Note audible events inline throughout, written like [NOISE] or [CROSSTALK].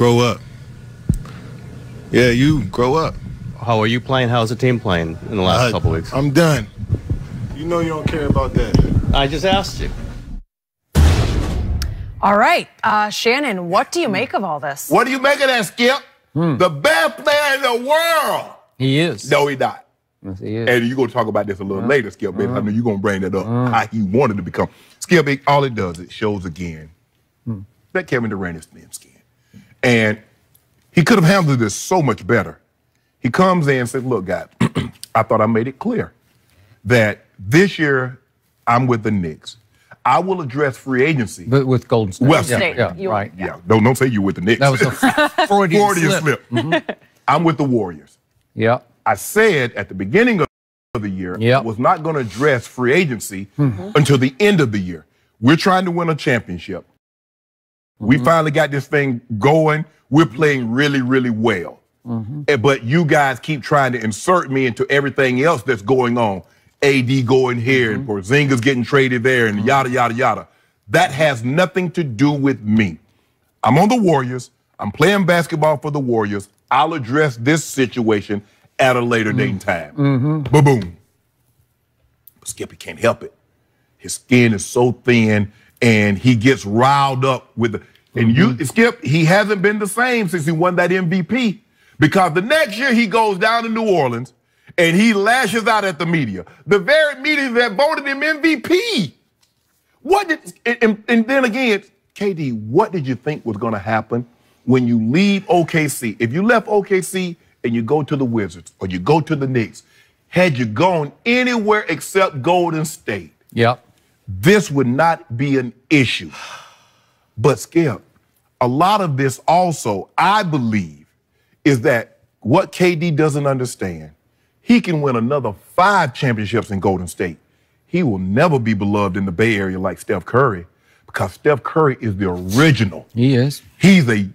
Grow up. Yeah, you grow up. How are you playing? How's the team playing in the last I, couple weeks? I'm done. You know you don't care about that. I just asked you. All right, uh, Shannon, what do you make of all this? What do you make of that, Skip? Hmm. The best player in the world. He is. No, he not. Yes, he is. And you're gonna talk about this a little yeah. later, Skip. Babe. I mm. know you're gonna bring that up. Mm. How he wanted to become. Skip, all it does, it shows again hmm. that Kevin Durant is slim skin. And he could have handled this so much better. He comes in and says, Look, guys, [CLEARS THROAT] I thought I made it clear that this year I'm with the Knicks. I will address free agency. But with Golden State. Well, yeah, yeah, yeah, right. Yeah. yeah. Don't, don't say you with the Knicks. That was a [LAUGHS] Freudian, Freudian slip. slip. Mm-hmm. [LAUGHS] I'm with the Warriors. Yeah. I said at the beginning of the year yep. I was not going to address free agency mm-hmm. until the end of the year. We're trying to win a championship. We mm-hmm. finally got this thing going. We're playing really, really well. Mm-hmm. But you guys keep trying to insert me into everything else that's going on. AD going here mm-hmm. and Porzinga's getting traded there and mm-hmm. yada, yada, yada. That has nothing to do with me. I'm on the Warriors. I'm playing basketball for the Warriors. I'll address this situation at a later date and mm-hmm. time. Mm-hmm. Ba boom. But Skippy can't help it. His skin is so thin and he gets riled up with the, and mm-hmm. you, Skip, he hasn't been the same since he won that MVP because the next year he goes down to New Orleans and he lashes out at the media, the very media that voted him MVP. What did, and, and then again, KD, what did you think was going to happen when you leave OKC? If you left OKC and you go to the Wizards or you go to the Knicks, had you gone anywhere except Golden State, yep. this would not be an issue. But Skip, a lot of this also, I believe, is that what KD doesn't understand, he can win another five championships in Golden State. He will never be beloved in the Bay Area like Steph Curry because Steph Curry is the original. He is. He's a mm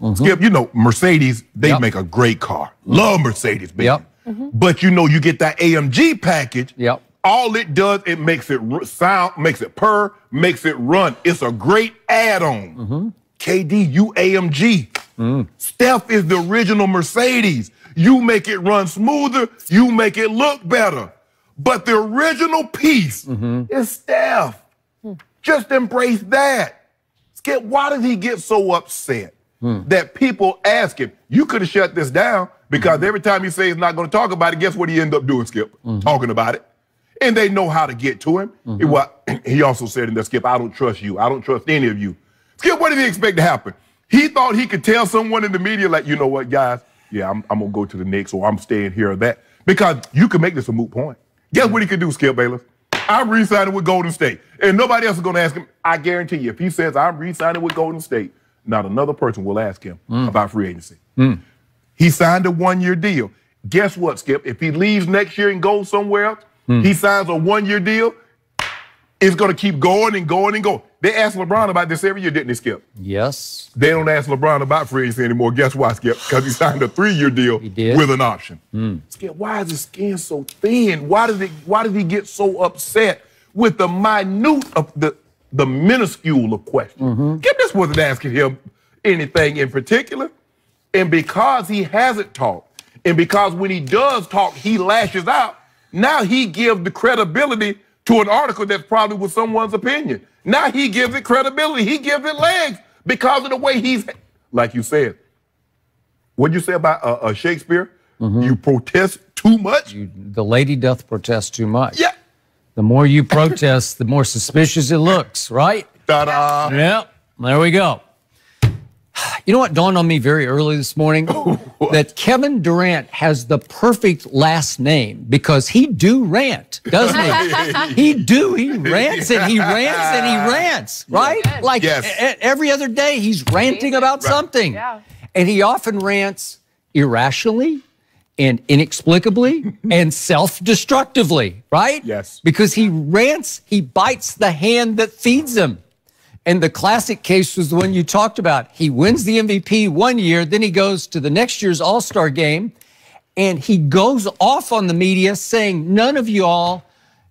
-hmm. Skip, you know, Mercedes, they yep. make a great car. Love Mercedes, baby. Yep. Mm -hmm. But you know, you get that AMG package. Yep. All it does, it makes it sound, makes it purr, makes it run. It's a great add-on. Mm-hmm. KD, you AMG. Mm. Steph is the original Mercedes. You make it run smoother. You make it look better. But the original piece mm-hmm. is Steph. Mm. Just embrace that. Skip, why did he get so upset mm. that people ask him? You could have shut this down because mm-hmm. every time you say he's not going to talk about it, guess what he end up doing, Skip? Mm-hmm. Talking about it and they know how to get to him. Mm-hmm. well, [CLEARS THROAT] he also said in the Skip, I don't trust you. I don't trust any of you. Skip, what did he expect to happen? He thought he could tell someone in the media, like, you know what, guys, yeah, I'm, I'm going to go to the Knicks or I'm staying here or that. Because you can make this a moot point. Guess mm-hmm. what he could do, Skip Bayless? I'm re-signing with Golden State. And nobody else is going to ask him. I guarantee you, if he says, I'm re-signing with Golden State, not another person will ask him mm. about free agency. Mm. He signed a one-year deal. Guess what, Skip? If he leaves next year and goes somewhere else, Mm. He signs a one year deal. It's going to keep going and going and going. They asked LeBron about this every year, didn't they, Skip? Yes. They don't ask LeBron about free agency anymore. Guess why, Skip? Because he signed a three-year deal with an option. Mm. Skip, why is his skin so thin? Why did it? Why did he get so upset with the minute of the the minuscule of question? mm -hmm. Skip, this wasn't asking him anything in particular, and because he hasn't talked, and because when he does talk, he lashes out. Now he gives the credibility to an article that's probably with someone's opinion. Now he gives it credibility. He gives it legs because of the way he's, like you said. What you say about uh, uh, Shakespeare? Mm-hmm. You protest too much. You, the lady doth protest too much. Yeah. The more you protest, the more suspicious it looks, right? Ta-da. Yep. There we go. You know what dawned on me very early this morning? [LAUGHS] that Kevin Durant has the perfect last name because he do rant, doesn't he? [LAUGHS] he do. He rants and he [LAUGHS] rants and he rants, right? like yes. every other day, he's ranting about right. something. Yeah. And he often rants irrationally and inexplicably and self destructively, right? Yes. Because he rants, he bites the hand that feeds him. And the classic case was the one you talked about. He wins the MVP one year, then he goes to the next year's All Star game, and he goes off on the media saying, None of y'all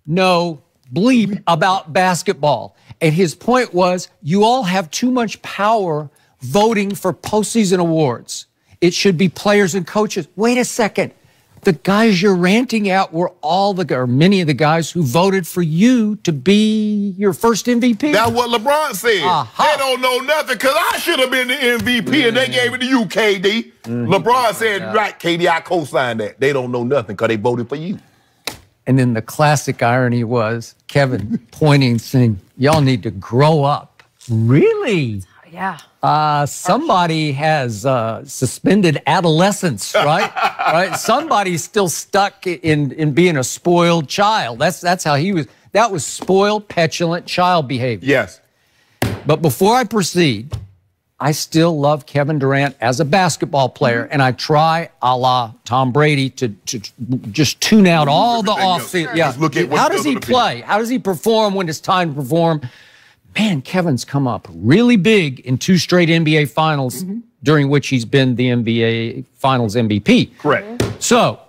know bleep about basketball. And his point was, You all have too much power voting for postseason awards. It should be players and coaches. Wait a second the guys you're ranting out were all the or many of the guys who voted for you to be your first MVP. That's what LeBron said. Uh -huh. They don't know nothing because I should have been the MVP mm -hmm. and they gave it to you, KD. Mm -hmm. LeBron said, yeah. right, KD, I co-signed that. They don't know nothing because they voted for you. And then the classic irony was Kevin pointing, saying, Y'all need to grow up. Really? Yeah. Uh, somebody has uh, suspended adolescence, [LAUGHS] right? right? Somebody's still stuck in in being a spoiled child. That's that's how he was. That was spoiled, petulant child behavior. Yes. But before I proceed, I still love Kevin Durant as a basketball player, mm -hmm. and I try, a la Tom Brady, to, to just tune out all the off. Sure. Yeah. Look at How does he play? How does he perform when it's time to perform? man, Kevin's come up really big in two straight NBA finals, mm-hmm. during which he's been the NBA finals MVP. Correct. So,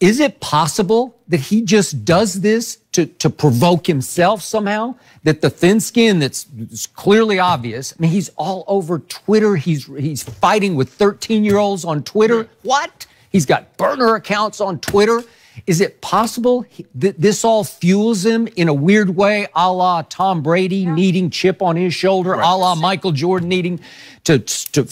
is it possible that he just does this to, to provoke himself somehow? That the thin skin that's clearly obvious. I mean, he's all over Twitter. He's he's fighting with 13 year olds on Twitter. What? He's got burner accounts on Twitter. Is it possible that this all fuels him in a weird way, a la Tom Brady yeah. needing chip on his shoulder, right. a la Michael Jordan needing to, to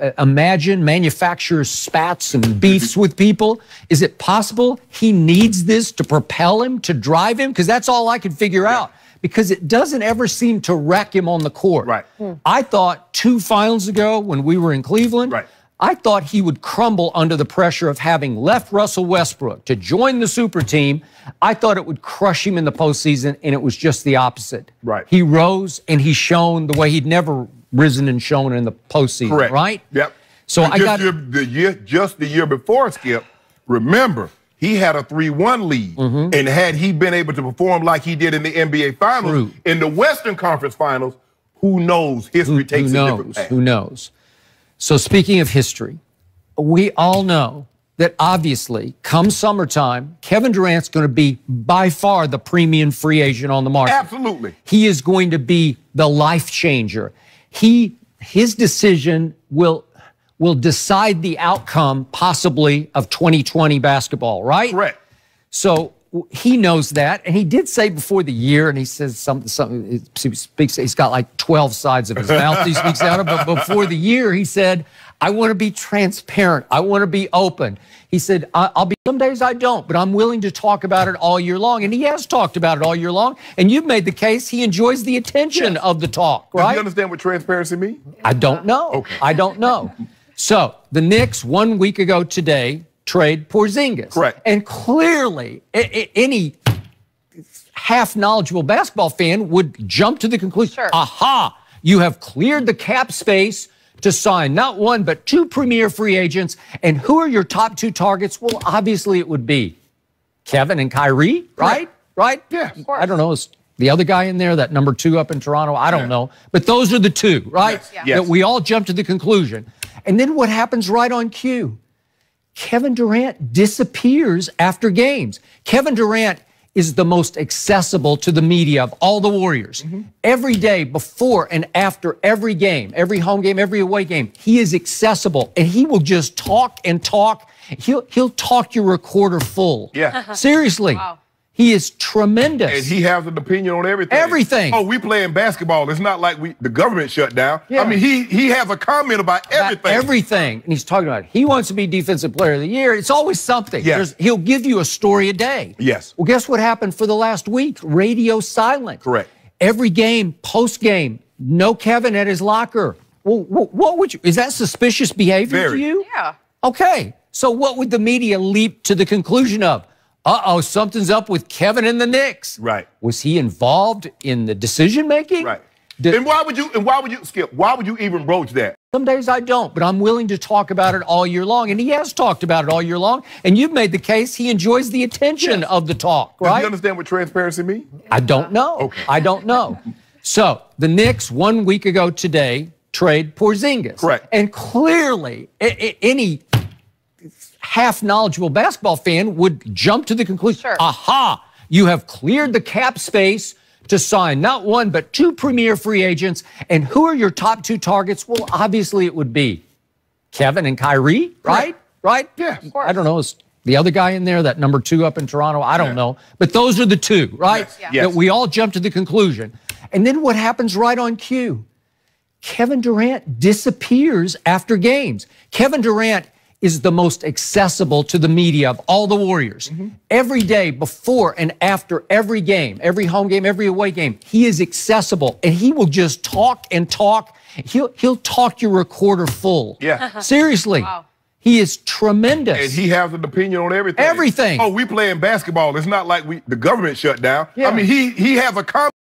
uh, imagine, manufacture spats and mm-hmm. beefs with people? Is it possible he needs this to propel him, to drive him? Because that's all I could figure yeah. out because it doesn't ever seem to wreck him on the court. Right. Mm. I thought two finals ago when we were in Cleveland, right. I thought he would crumble under the pressure of having left Russell Westbrook to join the super team. I thought it would crush him in the postseason, and it was just the opposite. Right. He rose and he shone the way he'd never risen and shone in the postseason. Correct. Right. Yep. So I got your, the year just the year before Skip. Remember, he had a three-one lead, mm -hmm. and had he been able to perform like he did in the NBA Finals, True. in the Western Conference Finals, who knows? History who, takes who knows, a different path. Who knows? So, speaking of history, we all know that obviously, come summertime, Kevin Durant's going to be by far the premium free agent on the market. Absolutely. He is going to be the life changer. He his decision will will decide the outcome possibly of 2020 basketball, right? Correct. So he knows that, and he did say before the year, and he says something. Something he speaks. He's got like twelve sides of his mouth he speaks out of. But before the year, he said, "I want to be transparent. I want to be open." He said, I- "I'll be some days I don't, but I'm willing to talk about it all year long." And he has talked about it all year long. And you've made the case he enjoys the attention yes. of the talk, right? Do you understand what transparency means? I don't know. Okay. I don't know. so the Knicks one week ago today trade Porzingis. Correct. And clearly, any half knowledgeable basketball fan would jump to the conclusion sure. aha, you have cleared the cap space to sign not one, but two premier free agents. And who are your top two targets? Well, obviously, it would be Kevin and Kyrie, right? Right? Yeah. I don't know. Is the other guy in there, that number two up in Toronto? I don't yeah. know. But those are the two, right? Yes. Yeah. That we all jump to the conclusion. And then what happens right on cue? Kevin Durant disappears after games. Kevin Durant is the most accessible to the media of all the Warriors. Mm-hmm. Every day before and after every game, every home game, every away game, he is accessible and he will just talk and talk. He'll he'll talk your recorder full. Yeah. Seriously. Wow. He is tremendous. And he has an opinion on everything. Everything. Oh, we playing basketball. It's not like we the government shut down. Yeah. I mean, he he has a comment about everything. About everything. And he's talking about it. He wants to be defensive player of the year. It's always something. Yes. he'll give you a story a day. Yes. Well, guess what happened for the last week? Radio silent. Correct. Every game, post game, no Kevin at his locker. Well, what would you is that suspicious behavior Very. to you? Yeah. Okay. So what would the media leap to the conclusion of? uh-oh, something's up with Kevin and the Knicks. Right. Was he involved in the decision making? Right. Did and why would you? And why would you, Skip? Why would you even broach that? Some days I don't, but I'm willing to talk about it all year long, and he has talked about it all year long. And you've made the case he enjoys the attention yes. of the talk, right? Do you understand what transparency means? I don't know. Okay. I don't know. so the Knicks one week ago today trade Porzingis, correct? And clearly, any half knowledgeable basketball fan would jump to the conclusion sure. aha, you have cleared the cap space to sign not one, but two premier free agents. And who are your top two targets? Well, obviously it would be Kevin and Kyrie, right? Right? Yeah. I don't know. the other guy in there, that number two up in Toronto? I don't yeah. know. But those are the two, right? Yes. yes. That we all jump to the conclusion. And then what happens right on cue? Kevin Durant disappears after games. Kevin Durant is the most accessible to the media of all the Warriors. Mm -hmm. Every day before and after every game, every home game, every away game, he is accessible and he will just talk and talk. He'll he'll talk your recorder full. Yeah. [LAUGHS] Seriously. Wow. He is tremendous. And he has an opinion on everything. Everything. Oh, we playing basketball. It's not like we the government shut down. Yeah. I mean, he he has a comment.